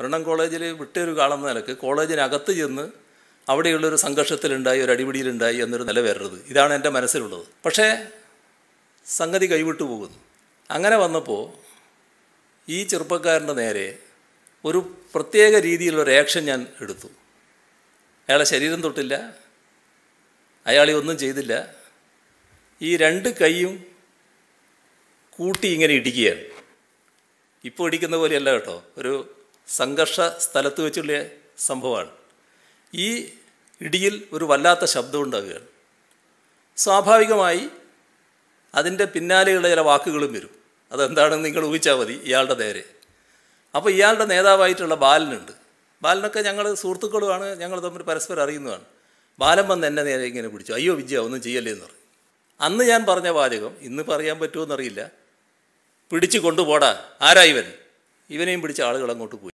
ഒരെണ്ണം കോളേജിൽ വിട്ടൊരു കാളെന്ന നിലക്ക് കോളേജിനകത്ത് ചെന്ന് അവിടെയുള്ളൊരു സംഘർഷത്തിലുണ്ടായി ഒരു അടിപിടിയിലുണ്ടായി എന്നൊരു നില വരരുത് ഇതാണ് എൻ്റെ മനസ്സിലുള്ളത് പക്ഷേ സംഗതി കൈവിട്ടു പോകുന്നു അങ്ങനെ വന്നപ്പോൾ ഈ ചെറുപ്പക്കാരൻ്റെ നേരെ ഒരു പ്രത്യേക രീതിയിലുള്ള ഒരു ആക്ഷൻ ഞാൻ എടുത്തു അയാളെ ശരീരം തൊട്ടില്ല അയാളെ ഒന്നും ചെയ്തില്ല ഈ രണ്ട് കൈയും കൂട്ടി ഇങ്ങനെ ഇടിക്കുകയാണ് ഇപ്പോൾ ഇടിക്കുന്ന പോലെയല്ല കേട്ടോ ഒരു സംഘർഷ സ്ഥലത്ത് വെച്ചുള്ള സംഭവമാണ് ഈ ഇടിയിൽ ഒരു വല്ലാത്ത ശബ്ദം ഉണ്ടാകുകയാണ് സ്വാഭാവികമായി അതിൻ്റെ പിന്നാലെയുള്ള ചില വാക്കുകളും വരും അതെന്താണെന്ന് നിങ്ങൾ ഊഹിച്ചാൽ മതി ഇയാളുടെ നേരെ അപ്പോൾ ഇയാളുടെ നേതാവായിട്ടുള്ള ബാലനുണ്ട് ബാലനൊക്കെ ഞങ്ങൾ സുഹൃത്തുക്കളുമാണ് ഞങ്ങൾ തമ്മിൽ പരസ്പരം അറിയുന്നതാണ് ബാലൻ വന്ന് എന്നെ നേരെ ഇങ്ങനെ പിടിച്ചു അയ്യോ വിജയ ഒന്നും ചെയ്യല്ലേ എന്ന് പറഞ്ഞു അന്ന് ഞാൻ പറഞ്ഞ വാചകം ഇന്ന് പറയാൻ പറ്റുമോ എന്നറിയില്ല പിടിച്ചു കൊണ്ടുപോടാ ആരാ ഇവൻ ഇവനെയും പിടിച്ച ആളുകൾ അങ്ങോട്ട് പോയി